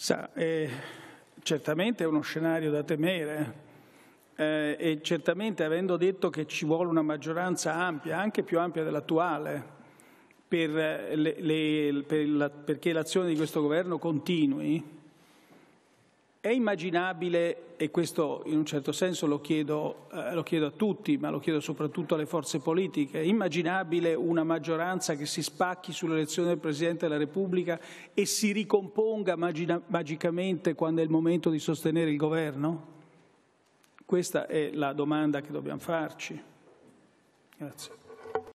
Sa, eh, certamente è uno scenario da temere eh, e certamente avendo detto che ci vuole una maggioranza ampia, anche più ampia dell'attuale, per le, le, per la, perché l'azione di questo governo continui, è immaginabile, e questo in un certo senso lo chiedo, eh, lo chiedo, a tutti, ma lo chiedo soprattutto alle forze politiche, è immaginabile una maggioranza che si spacchi sull'elezione del Presidente della Repubblica e si ricomponga magina- magicamente quando è il momento di sostenere il governo? Questa è la domanda che dobbiamo farci. Grazie.